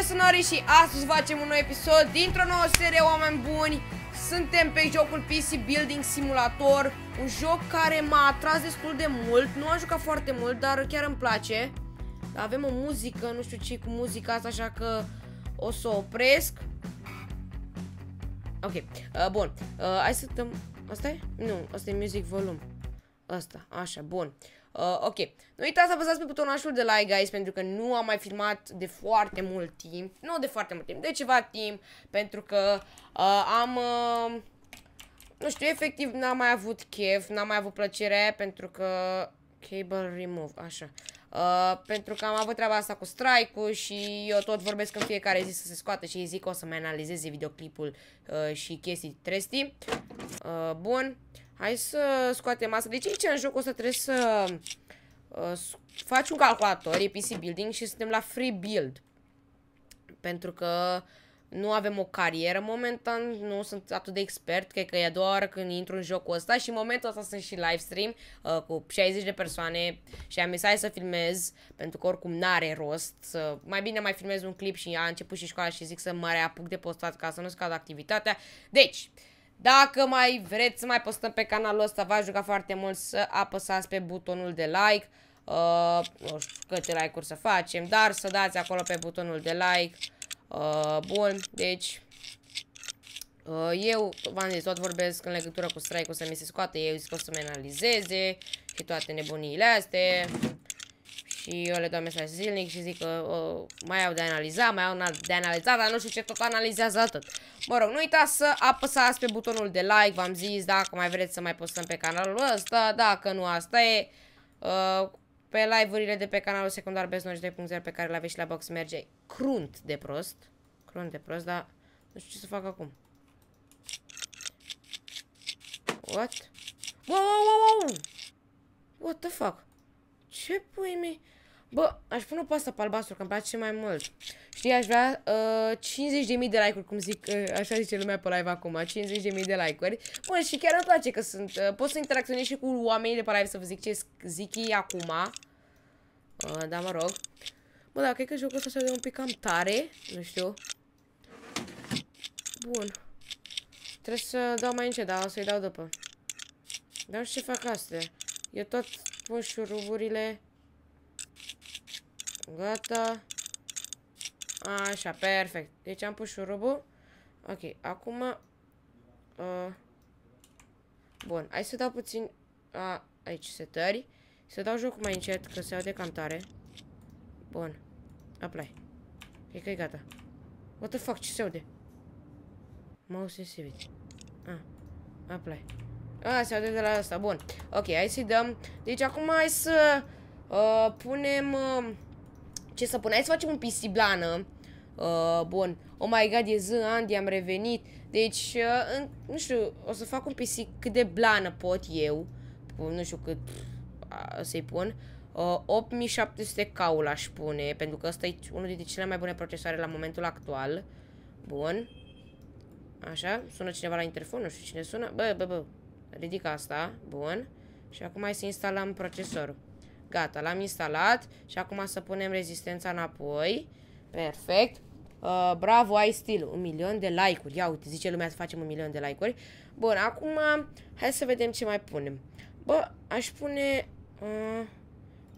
sunt sonorii și astăzi facem un nou episod dintr-o nouă serie oameni buni Suntem pe jocul PC Building Simulator Un joc care m-a atras destul de mult Nu am jucat foarte mult, dar chiar îmi place Avem o muzică, nu știu ce cu muzica asta, așa că o să o opresc Ok, uh, bun uh, Hai să dăm... asta e? Nu, asta e music volum Asta, așa, bun uh, Uh, ok, nu uitați să apăsați pe butonașul de like, guys, pentru că nu am mai filmat de foarte mult timp, nu de foarte mult timp, de ceva timp, pentru că uh, am, uh, nu știu, efectiv n-am mai avut chef, n-am mai avut plăcere, pentru că, cable remove, așa, Uh, pentru că am avut treaba asta cu strike-ul și eu tot vorbesc în fiecare zi să se scoată și zic că o să mai analizeze videoclipul uh, și chestii trestii. Uh, bun. Uh, Hai să scoatem asta. Deci aici în joc o să trebuie să uh, faci un calculator, e PC Building și suntem la Free Build. Pentru că nu avem o carieră momentan, nu sunt atât de expert, cred că e a doua oară când intru în jocul ăsta și în momentul ăsta sunt și live stream uh, cu 60 de persoane și am zis să filmez, pentru că oricum n-are rost, Uh, mai bine mai filmez un clip și a început și școala și zic să mă reapuc de postat ca să nu scadă activitatea. Deci, uh, dacă mai vreți să mai postăm pe canalul ăsta, v-aș juca foarte mult să apăsați pe butonul de like. Uh, nu știu câte like-uri să facem, dar să dați acolo pe butonul de like. Uh, bun, deci... Uh, eu, v-am zis, tot vorbesc în legătură cu strike-ul să mi se scoate, eu zic că o să mă analizeze și toate nebuniile astea. Și eu le dau mesaj zilnic și zic că uh, mai au de analizat, mai au de analizat, dar nu știu ce, tot analizează atât. Mă rog, nu uitați să apăsați pe butonul de like, v-am zis, dacă mai vreți să mai postăm pe canalul ăsta, dacă nu asta e. Uh, pe live-urile de pe canalul secundar Bez92.0 pe care le aveți și la box merge crunt de prost. Crunt de prost, dar nu știu ce să fac acum. What? Wow, wow, wow, wow! What the fuck? Ce pui mei? Bă, aș pune o pasta pe albastru, că îmi place mai mult. Știi, aș vrea uh, 50.000 de like-uri, cum zic, uh, așa zice lumea pe live acum, 50.000 de like-uri. Bă, și chiar îmi place că sunt, uh, pot să interacționez și cu oamenii de pe live să vă zic ce zic ei acum. Uh, da, mă rog. Bă, da, cred că jocul ăsta se un pic cam tare, nu știu. Bun. Trebuie să dau mai încet, dar o să-i dau după. Dar nu știu ce fac astea. Eu tot pun șuruburile... Gata. Așa, perfect. Deci am pus șurubul. Ok, acum... Uh, bun, hai să dau puțin... A, aici, setări. Să dau jocul mai încet, că se aude cam tare. Bun. Apply. Cred că e gata. What the fuck, ce se aude? Mouse sensitivity. Ah, apply. Ah, se aude de la asta, bun. Ok, hai să-i dăm. Deci acum hai să... Uh, punem... Uh, ce să pun? Hai să facem un pistiblană. Uh, bun. Oh my god, e zi, Andy, am revenit. Deci, uh, în, nu știu, o să fac un PC cât de blană pot eu. Nu știu cât uh, să-i pun. Uh, 8700 caul aș pune, pentru că ăsta e unul dintre cele mai bune procesoare la momentul actual. Bun. Așa, sună cineva la interfon, nu știu cine sună. Bă, bă, bă, ridic asta. Bun. Și acum hai să instalăm procesorul. Gata, l-am instalat și acum să punem rezistența înapoi. Perfect. Uh, bravo, ai stil. Un milion de like-uri. Ia uite, zice lumea să facem un milion de like-uri. Bun, acum hai să vedem ce mai punem. Bă, aș pune... Uh,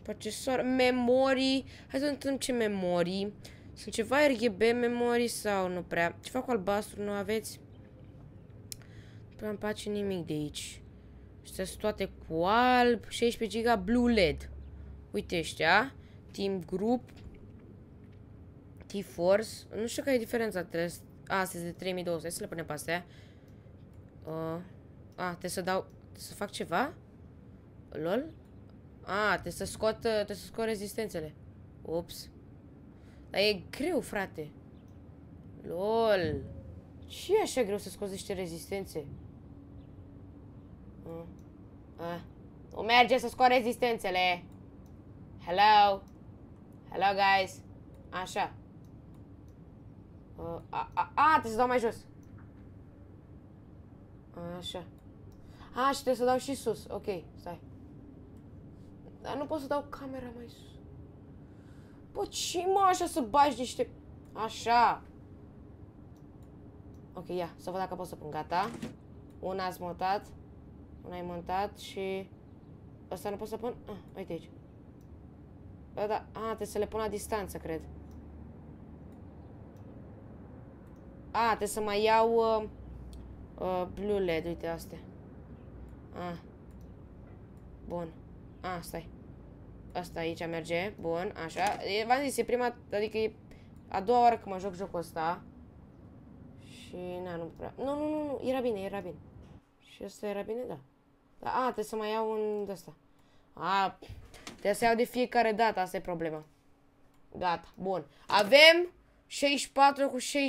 procesor, memorii. Hai să întâlnim ce memorii. Sunt ceva RGB memorii sau nu prea? Ceva cu albastru nu aveți? Nu prea îmi place nimic de aici. Și sunt toate cu alb. 16 GB Blue LED. Uite ăștia. Team Group. T-Force. Nu știu care e diferența între astăzi de 3200. Hai să le punem pe astea. Uh, a, trebuie să dau... Trebuie să fac ceva? LOL? A, trebuie să scot, uh, trebuie să scot rezistențele. Ups. Dar e greu, frate. LOL. Și e așa greu să scoți niște rezistențe? Uh, a. Nu merge să scot rezistențele. Hello? Hello, guys? Așa. Uh, a, a, a, trebuie să dau mai jos. Așa. A, și trebuie să dau și sus. Ok, stai. Dar nu pot să dau camera mai sus. Bă, ce mă așa să bagi niște... Așa. Ok, ia, să văd dacă pot să pun. Gata. Una ați montat. Una ai montat și... Asta nu pot să pun? Ah, uite aici. Da, da. A, trebuie să le pun la distanță, cred. A, trebuie să mai iau... Uh, uh, blue LED, uite astea. A. Bun. A, stai. Asta aici merge. Bun, așa. V-am zis, e prima... Adică e a doua oară când mă joc jocul ăsta. Și... Na, nu prea... Nu, nu, nu, nu. Era bine, era bine. Și asta era bine, da. da a, trebuie să mai iau un de asta. A, Trebuie să iau de fiecare dată, asta e problema. Gata, bun. Avem 64 cu 6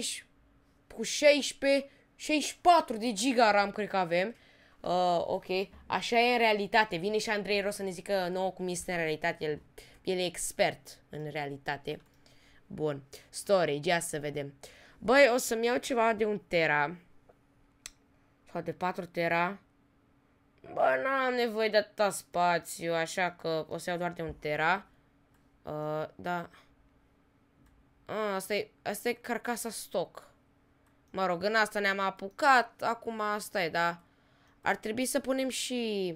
cu 16, 64 de giga RAM cred că avem. Uh, ok, așa e în realitate. Vine și Andrei Ros să ne zică nouă cum este în realitate. El, el e expert în realitate. Bun, storage, ia să vedem. Băi, o să-mi iau ceva de un tera. Sau de 4 tera. Bă, n-am nevoie de atâta spațiu, așa că o să iau doar de un tera. Uh, da. Ah, asta e, asta e carcasa stoc. Mă rog, în asta ne-am apucat, acum asta e, da. Ar trebui să punem și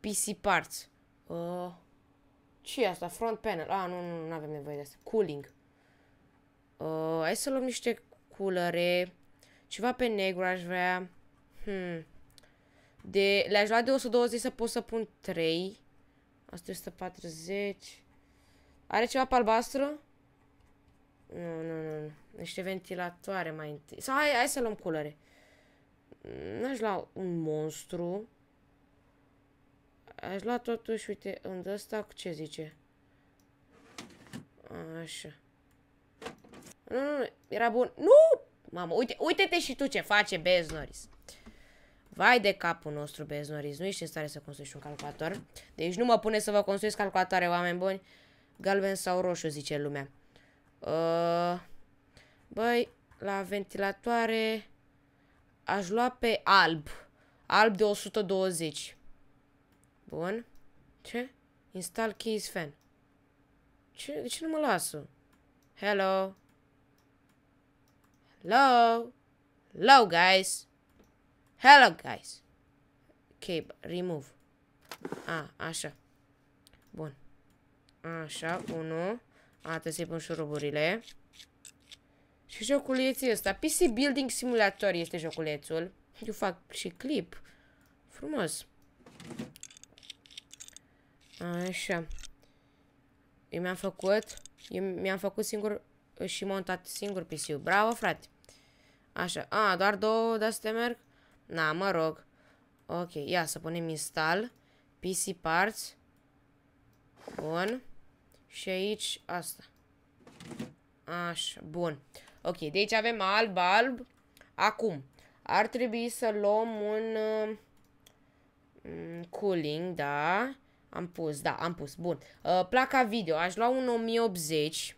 PC parts. Uh, ce e asta? Front panel. Ah, nu, nu, nu avem nevoie de asta. Cooling. Uh, hai să luăm niște culăre. Ceva pe negru aș vrea. Hmm. De, le-aș lua de 120 să pot să pun 3. Asta e 140. Are ceva pe albastru? Nu, nu, nu, nu. Niște ventilatoare mai întâi. Sau hai, hai să luăm culoare. N-aș lua un monstru. Aș lua totuși, uite, în ăsta ce zice? Așa. Nu, nu, nu, era bun. Nu! Mamă, uite, uite-te și tu ce face Beznoris. Vai de capul nostru, beznoriz. Nu ești în stare să construiești un calculator. Deci nu mă pune să vă construiesc calculatoare, oameni buni. Galben sau roșu, zice lumea. Uh, băi, la ventilatoare aș lua pe alb. Alb de 120. Bun. Ce? Install keys fan. Ce? De ce nu mă lasă? Hello. Hello. Hello, guys. Hello, guys! Ok, remove. A, așa. Bun. Așa, unu. A, trebuie să-i pun șuruburile. Și joculețul ăsta. PC Building Simulator este joculețul. Eu fac și clip. Frumos. Așa. Eu mi-am făcut... Eu mi-am făcut singur și montat singur PC-ul. Bravo, frate! Așa. A, doar două de-astea merg? Na, mă rog. Ok, ia să punem install. PC parts. Bun. Și aici asta. Așa, bun. Ok, deci avem alb, alb. Acum, ar trebui să luăm un uh, mm, cooling, da. Am pus, da, am pus. Bun. Uh, placa video, aș lua un 1080.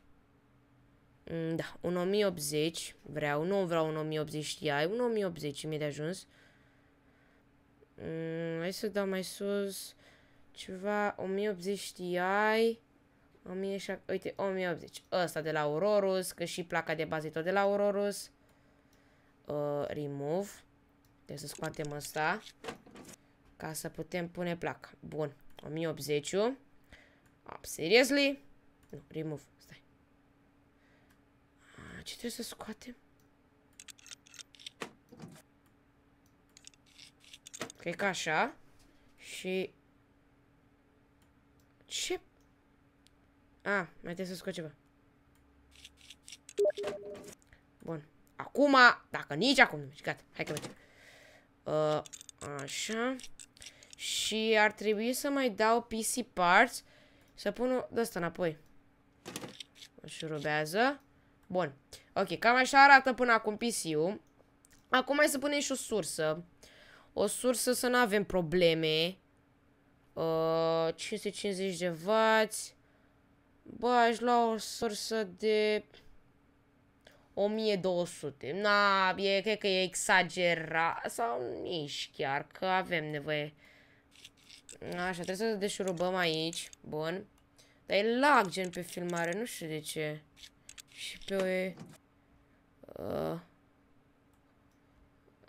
Mm, da, un 1080 vreau, nu vreau un 1080 Ti, un 1080 mi-e de ajuns. Mm, hai să dau mai sus ceva, 1080 Ti, 1007, uite, 1080. Ăsta de la Aurorus, că și placa de bază e tot de la Aurorus. Uh, remove. Trebuie să scoatem ăsta, ca să putem pune placa. Bun, 1080 -ul. Seriously? Nu, remove ce trebuie să scoatem? Cred că așa. Și... Ce? A, ah, mai trebuie să scot ceva. Bun. Acum, dacă nici acum nu mergi, gata, hai că mergem. Uh, așa. Și ar trebui să mai dau PC parts. Să pun o de asta înapoi. Șurubează. Bun. Ok, cam așa arată până acum PC-ul. Acum hai să punem și o sursă. O sursă să nu avem probleme. Uh, 550 de vați. Bă, aș lua o sursă de... 1200. Na, e, cred că e exagerat sau nici chiar, că avem nevoie. Așa, trebuie să deșurubăm aici. Bun. Dar e lag gen pe filmare, nu știu de ce și pe... Uh,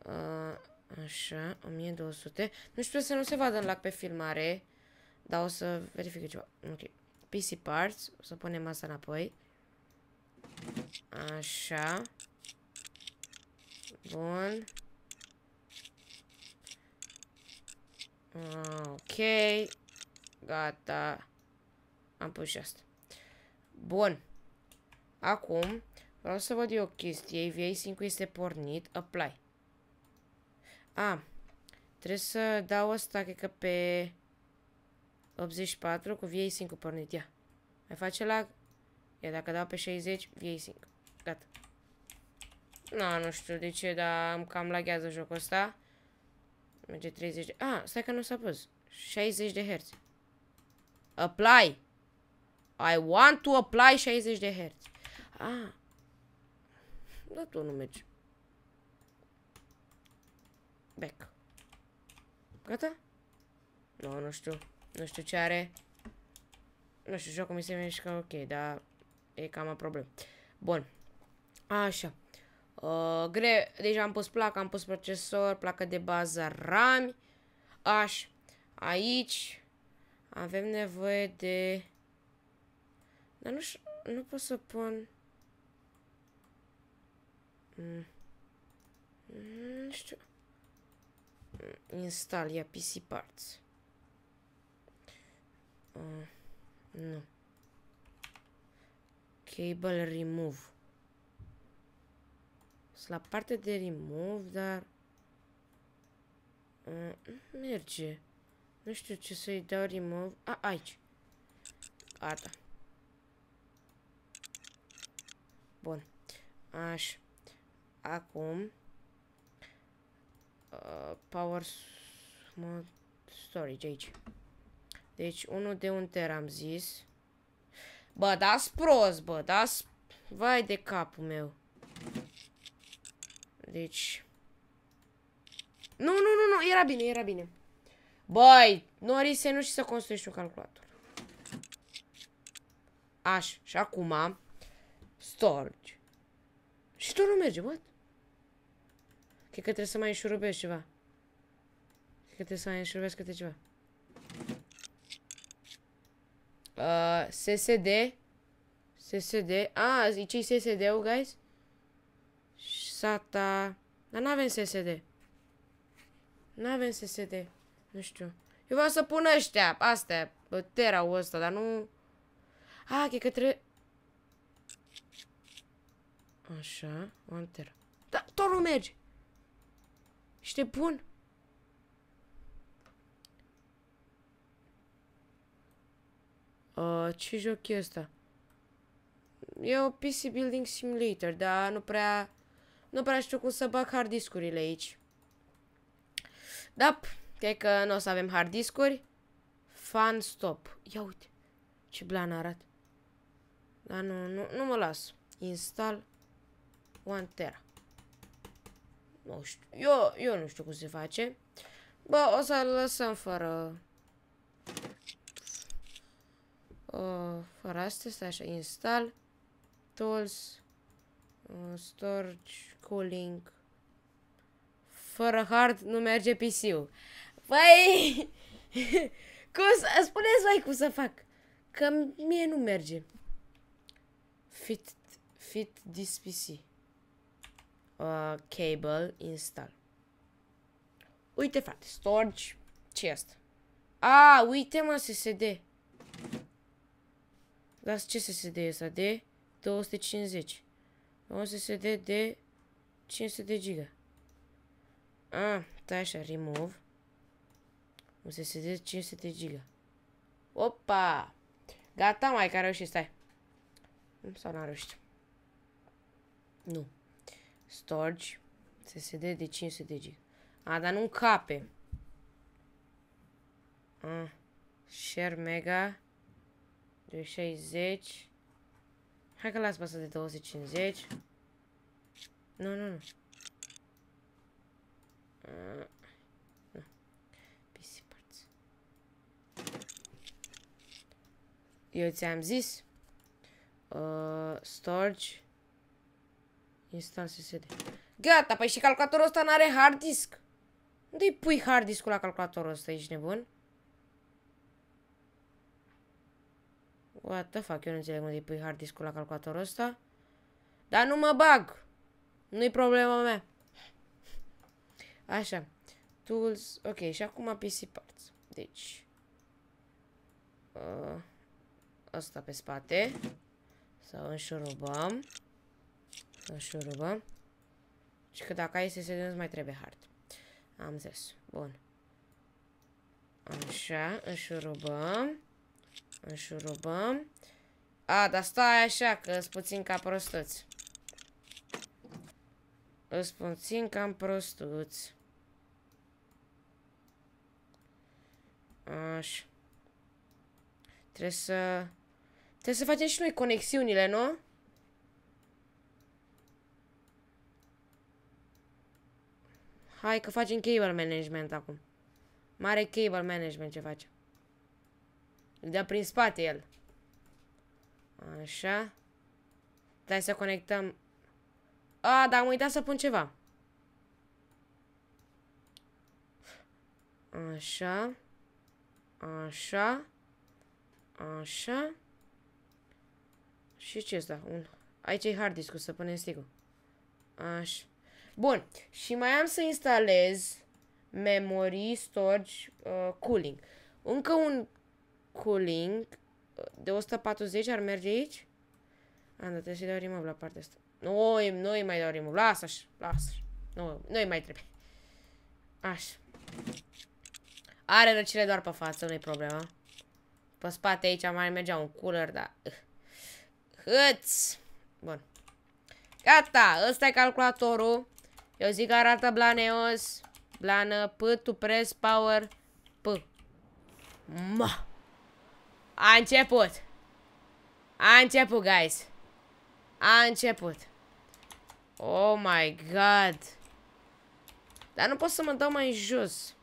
uh, așa, 1200. Nu știu să nu se vadă în lac pe filmare, dar o să verific ceva. Ok. PC Parts, o să punem asta înapoi. Așa. Bun. Ok. Gata. Am pus și asta. Bun. Acum, vreau să văd eu chestie. VA5 este pornit. Apply. A, ah, trebuie să dau asta, cred că pe 84 cu VA5 pornit. Ia, mai face lag? Ia, dacă dau pe 60, VA5. Gata. Na, nu știu de ce, dar Am cam laghează jocul ăsta. Merge 30 de... Ah, stai că nu s-a pus. 60 de herți. Apply! I want to apply 60 de herți. A. Da, tu nu mergi. Back. Gata? Nu, no, nu știu. Nu știu ce are. Nu știu, jocul mi se mișcă ok, dar e cam o problemă. Bun. Așa. Uh, gre... deja deci am pus placa, am pus procesor, placă de bază, RAM. Aș. Aici avem nevoie de... Dar nu știu, nu pot să pun... Mm. Mm, nu știu. Mm, ia PC Parts. Uh, nu. Cable Remove. Sunt la parte de remove, dar... Uh, merge. Nu știu ce să-i dau remove. A, aici. Gata. Bun. Așa acum uh, power storage aici. Deci unul de un ter am zis. Bă, dați prost, bă, da Vai de capul meu. Deci... Nu, nu, nu, nu, era bine, era bine. Băi, să nu știu să construiești un calculator. Aș, și acum... Storage. Și tot nu merge, bă. Cred că trebuie să mai înșurubesc ceva. Cred că trebuie să mai înșurubesc câte ceva. Uh, SSD. SSD. Ah, zice SSD-ul, guys? SATA. Dar n-avem SSD. N-avem SSD. Nu știu. Eu vreau să pun ăștia, astea, tera ăsta, dar nu... Ah, cred că trebuie... Așa, o Da, Da, nu merge. Ești bun? Uh, ce joc e ăsta? E o PC Building Simulator, dar nu prea... Nu prea știu cum să bag hard discurile aici. Da, cred că nu o să avem hard discuri. Fan stop. Ia uite ce blan arat. Dar nu, nu, nu mă las. Install One tera. Nu știu. Eu, eu nu știu cum se face. Bă, o să-l lăsăm fără... Uh, fără astea, stai așa, install, tools, uh, storage, cooling, fără hard nu merge PC-ul. Păi, cum să, spuneți voi cum să fac, că mie nu merge. Fit, fit this PC uh, cable install. Uite, frate, storage. ce asta? A, uite, mă, SSD. Las ce SSD e ăsta? De 250. Un SSD de 500 de giga. A, stai așa, remove. Un SSD de 500 de giga. Opa! Gata, mai că a reușit, stai. Sau n-a reușit. Nu. Storage. Deci SSD de 500 de gig. A, dar nu cape. A, share mega. De 60. Hai că las pasă asta de 250. Nu, nu, nu. nu. PC parts. Eu ți-am zis. Uh, storage. Instal SSD. Gata, păi și calculatorul ăsta n-are hard disk. Unde-i pui hard disk-ul la calculatorul ăsta? Ești nebun? What the fuck? Eu nu înțeleg unde-i pui hard disk-ul la calculatorul ăsta. Dar nu mă bag. Nu-i problema mea. Așa. Tools. Ok, și acum PC parts. Deci. Uh, asta pe spate. Să înșurubăm. O șurubă. Și că dacă ai SSD nu mai trebuie hard. Am zis. Bun. Așa, înșurubăm. Înșurubăm. A, dar stai așa, că îți puțin ca prostuți. Îți puțin cam prostuți. Așa. Trebuie să... Trebuie să facem și noi conexiunile, nu? Hai că facem cable management acum. Mare cable management ce face. Îl dea prin spate el. Așa. Dai să conectăm. A, dar am uitat să pun ceva. Așa. Așa. Așa. Și ce asta? Da? Un... Aici e hard disk, să punem stick-ul. Așa. Bun. Și mai am să instalez Memory Storage uh, Cooling. Încă un cooling uh, de 140 ar merge aici? Am dat să-i dau remove la partea asta. Noi, noi mai dau remove. Lasă și lasă Nu, noi mai trebuie. Așa. Are răcire doar pe față, nu-i problema. Pe spate aici mai mergea un cooler, dar... Hăți! Uh, Bun. Gata, ăsta e calculatorul. Eu zic că arată Blaneos. Blană, P, tu press, power, P. Ma. A început. A început, guys. A început. Oh my god. Dar nu pot să mă dau mai jos.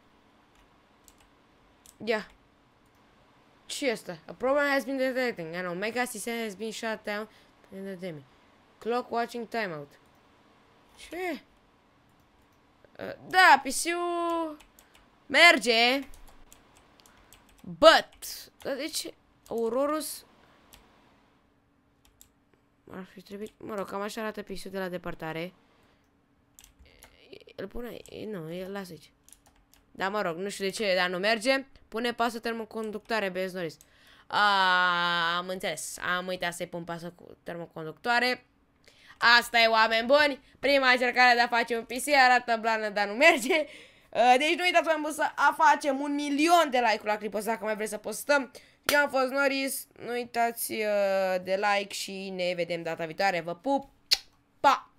Ia. Ce este? A problem has been detecting. I know. Mega system has been shut down. In the demi. Clock watching timeout. Ce? Da, pisiu... Merge! But! Dar de deci, ce? Aurorus... Ar fi trebuit... Mă rog, cam așa arată pisiu de la departare. Îl pune... Nu, îl lasă aici. Da, mă rog, nu știu de ce, dar nu merge. Pune pasă termoconductoare, băieți Norris. am înțeles. Am uitat să-i pun pasă cu termoconductoare. Asta e oameni buni. Prima încercare de a face un PC arată blană, dar nu merge. Uh, deci nu uitați oameni buni să facem un milion de like-uri la clipul ăsta, dacă mai vreți să postăm. Eu am fost Noris, nu uitați uh, de like și ne vedem data viitoare. Vă pup! Pa!